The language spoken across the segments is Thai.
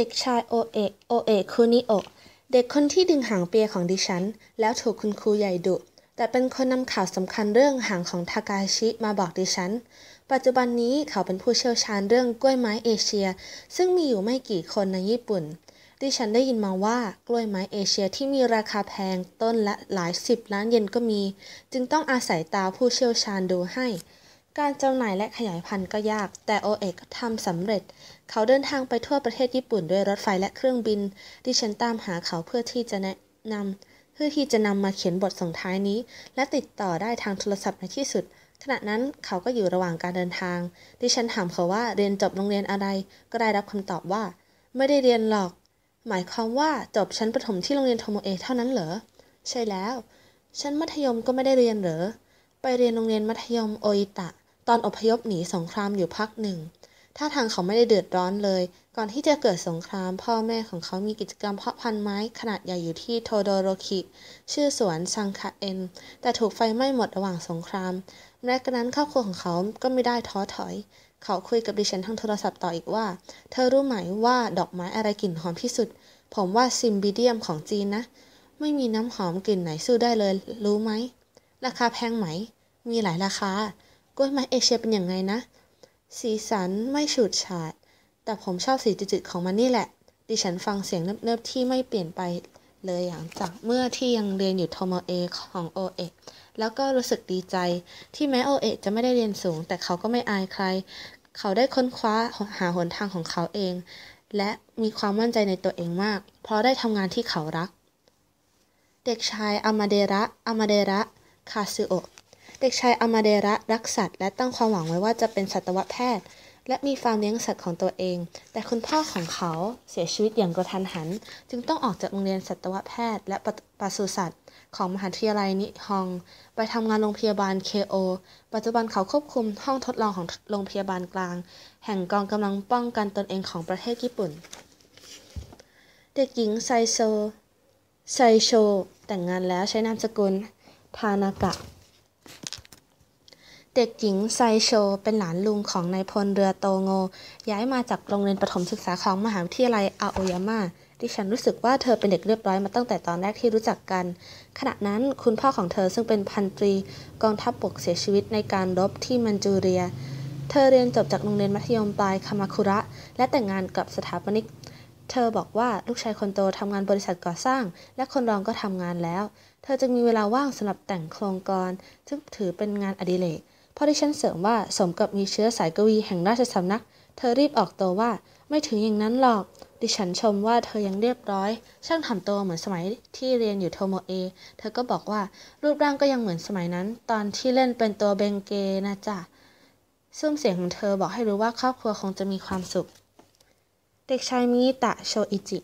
เด็กชายโอเอะโอเอะคุนิโอเด็กคนที่ดึงหางเปียของดิฉัน แล้วถูกคุณครูใหญ่ดุ แต่เป็นคนนำข่าวสำคัญเรื่องหางของทากาชิมาบอกดิฉัน ปัจจุบันนี้เขาเป็นผู้เชี่ยวชาญเรื่องกล้วยไม้เอเชีย ซึ่งมีอยู่ไม่กี่คนในญี่ปุ่น ดิฉันได้ยินมาว่ากล้วยไม้เอเชียที่มีราคาแพงต้นละหลายสิบล้านเยนก็มี จึงต้องอาศัยตาผู้เชี่ยวชาญดูให้การจำหน่ายและขยายพันธุ์ก็ยาก แต่โอเอกทำสำเร็จ เขาเดินทางไปทั่วประเทศญี่ปุ่นด้วยรถไฟและเครื่องบิน ดิฉันตามหาเขาเพื่อที่จะแนะนำเพื่อที่จะนำมาเขียนบทส่งท้ายนี้ และติดต่อได้ทางโทรศัพท์ในที่สุด ขณะนั้นเขาก็อยู่ระหว่างการเดินทาง ดิฉันถามเขาว่าเรียนจบโรงเรียนอะไร ก็ได้รับคำตอบว่า ไม่ได้เรียนหรอก หมายความว่าจบชั้นประถมที่โรงเรียนโทโมเอะเท่านั้นเหรอ ใช่แล้ว ชั้นมัธยมก็ไม่ได้เรียนเหรอ ไปเรียนโรงเรียนมัธยมโออิตะตอนอพยพหนีสงครามอยู่พักหนึ่งท่าทางเขาไม่ได้เดือดร้อนเลย ก่อนที่จะเกิดสงคราม พ่อแม่ของเขามีกิจกรรมเพาะพันธุ์ไม้ขนาดใหญ่อยู่ที่โทโดโรคิชื่อสวนซังคาเอนแต่ถูกไฟไหม้หมดระหว่างสงครามแม้กระนั้นครอบครัวของเขาก็ไม่ได้ท้อถอย เขาคุยกับดิฉันทางโทรศัพท์ต่ออีกว่า เธอรู้ไหมว่าดอกไม้อะไรกลิ่นหอมที่สุด ผมว่าซิมบิเดียมของจีนนะ ไม่มีน้ำหอมกลิ่นไหนสู้ได้เลย รู้ไหม ราคาแพงไหม มีหลายราคากล้วยไม้เอเชียเป็นอย่างไงนะ สีสันไม่ฉูดฉาด แต่ผมชอบสีจืดๆ ของมันนี่แหละ ดิฉันฟังเสียงเนิบๆ ที่ไม่เปลี่ยนไปเลยอย่างจากเมื่อที่ยังเรียนอยู่ทมเอของโอเอแล้วก็รู้สึกดีใจที่แม้โอเอ จะไม่ได้เรียนสูง แต่เขาก็ไม่อายใคร เขาได้ค้นคว้าหาหนทางของเขาเอง และมีความมั่นใจในตัวเองมากเพราะได้ทำงานที่เขารัก เด็กชายอามาเดระอามาเดระคาซูโอะเด็กชายอามาเดระ รักสัตว์และตั้งความหวังไว้ว่าจะเป็นสัตวแพทย์ และมีฟาร์มเลี้ยงสัตว์ของตัวเอง แต่คุณพ่อของเขาเสียชีวิตอย่างกระทันหัน จึงต้องออกจากโรงเรียนสัตวแพทย์ และปศุสัตว์ ของมหาวิทยาลัยนิฮอง ไปทำงานโรงพยาบาลเคโอปัจจุบันเขาควบคุม ห้องทดลองของโรงพยาบาลกลาง แห่งกองกำลังป้องกันตนเองของประเทศญี่ปุ่น เด็กหญิงไซโซไซโช แต่งงานแล้วใช้นามสกุลทานากะเด็กหญิงไซโช เป็นหลานลุงของนายพลเรือโตโง ย้ายมาจากโรงเรียนประถมศึกษาของมหาวิทยาลัยอาโอยาม่าดิฉันรู้สึกว่าเธอเป็นเด็กเรียบร้อยมาตั้งแต่ตอนแรกที่รู้จักกัน ขณะนั้นคุณพ่อของเธอซึ่งเป็นพันตรีกองทัพบบกเสียชีวิตในการรบที่มันจูเรีย เธอเรียนจบจากโรงเรียนมัธยมปลายคามาคุระ และแต่งงานกับสถาปนิกเธอบอกว่าลูกชายคนโตทำงานบริษัทก่อสร้าง และคนรองก็ทำงานแล้ว เธอจึงมีเวลาว่างสำหรับแต่งโครงกรซึ่งถือเป็นงานอดิเรกพอที่ฉันเสริมว่าสมกับมีเชื้อสายกวีแห่งราชสำนัก เธอรีบออกตัวว่าไม่ถึงอย่างนั้นหรอก ดิฉันชมว่าเธอยังเรียบร้อย ช่างทำตัวเหมือนสมัยที่เรียนอยู่โทโมเอ เธอก็บอกว่ารูปร่างก็ยังเหมือนสมัยนั้น ตอนที่เล่นเป็นตัวเบงเกนะจ๊ะซึ่งเสียงของเธอบอกให้รู้ว่าครอบครัวคงจะมีความสุข เด็กชายมิตะโชอิจิ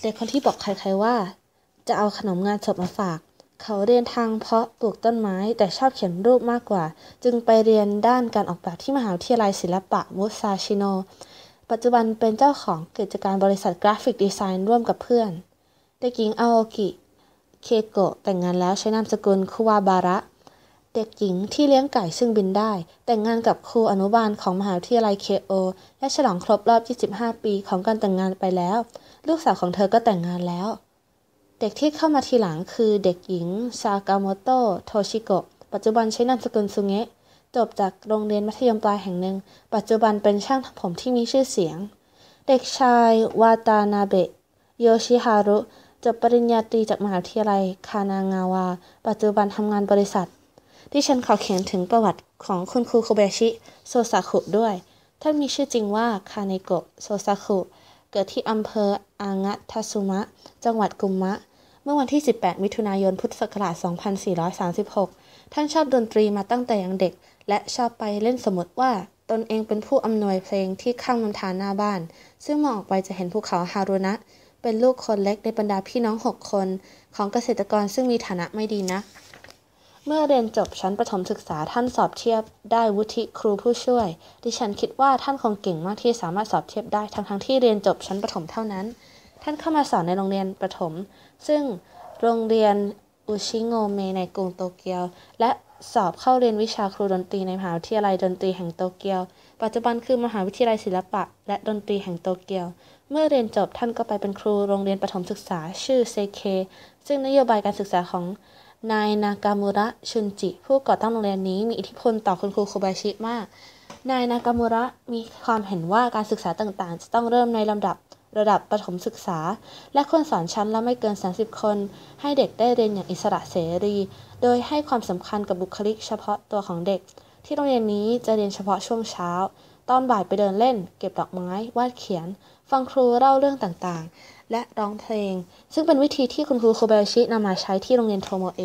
เด็กคนที่บอกใครๆว่า จะเอาขนมงานศพมาฝากเขาเรียนทางเพาะปลูกต้นไม้แต่ชอบเขียนรูปมากกว่า จึงไปเรียนด้านการออกแบบที่มหาวิทยาลัยศิลปะ มุซาชิโน ปัจจุบันเป็นเจ้าของกิจการบริษัทกราฟิกดีไซน์ร่วมกับเพื่อน เด็กหญิงอาโอกิเคโกะแต่งงานแล้วใช้นามสกุลคุวาบาระ เด็กหญิงที่เลี้ยงไก่ซึ่งบินได้ แต่งงานกับครูอนุบาลของมหาวิทยาลัยเคโอและฉลองครบรอบ 25 ปีของการแต่งงานไปแล้ว ลูกสาวของเธอก็แต่งงานแล้วเด็กที่เข้ามาทีหลังคือเด็กหญิง ซากาโมโตะ โทชิโกะ ปัจจุบันใช้นามสกุลซงเงะจบจากโรงเรียนมัธยมปลายแห่งหนึ่ง ปัจจุบันเป็นช่างทำผมที่มีชื่อเสียง เด็กชาย วาตานาเบะโยชิฮารุ จบปริญญาตรีจากมหาวิทยาลัยคานางาวา ปัจจุบันทำงานบริษัท ที่ฉันขอเขียนถึงประวัติของคุณครูโคเบชิ โซซาคุด้วย ท่านมีชื่อจริงว่า คาเนโกะ โซซาคุเกิดที่อำเภออางะทาสุมะ จังหวัดกุมมะเมื่อวันที่ 18 มิถุนายน พุทธศักราช 2436 ท่านชอบดนตรีมาตั้งแต่ยังเด็ก และชอบไปเล่นสมมติว่า ตนเองเป็นผู้อำนวยเพลงที่ข้างลำธารหน้าบ้าน ซึ่งมองออกไปจะเห็นภูเขาฮารุนะ เป็นลูกคนเล็กในบรรดาพี่น้อง 6 คน ของเกษตรกรซึ่งมีฐานะไม่ดีนะ เมื่อเรียนจบชั้นประถมศึกษาท่านสอบเทียบได้วุฒิครูผู้ช่วย ดิฉันคิดว่าท่านคงเก่งมากที่สามารถสอบเทียบได้ทั้งทที่เรียนจบชั้นประถมเท่านั้นท่านเข้ามาสอนในโรงเรียนประถม ซึ่งโรงเรียนอุชิโงเมในกรุงโตเกียว และสอบเข้าเรียนวิชาครูดนตรีในมหาวิทยาลัยดนตรีแห่งโตเกียว ปัจจุบันคือมหาวิทยาลัยศิลปะ และดนตรีแห่งโตเกียว เมื่อเรียนจบท่านก็ไปเป็นครูโรงเรียนประถมศึกษา ชื่อเซเค ซึ่งนโยบายการศึกษาของนายนากามูระชุนจิผู้ก่อตั้งโรงเรียนนี้มีอิทธิพลต่อคุณครูโคบายชิมากนายนากามูระมีความเห็นว่าการศึกษาต่างๆ จะต้องเริ่มในลำดับระดับประถมศึกษา และคนสอนชั้นละไม่เกิน 30 คนให้เด็กได้เรียนอย่างอิสระเสรี โดยให้ความสำคัญกับบุคลิกเฉพาะตัวของเด็ก ที่โรงเรียนนี้จะเรียนเฉพาะช่วงเช้าตอนบ่ายไปเดินเล่น เก็บดอกไม้ วาดเขียน ฟังครูเล่าเรื่องต่างๆ และร้องเพลง ซึ่งเป็นวิธีที่คุณครูโคเบลชินำมาใช้ที่โรงเรียนโทโมเอ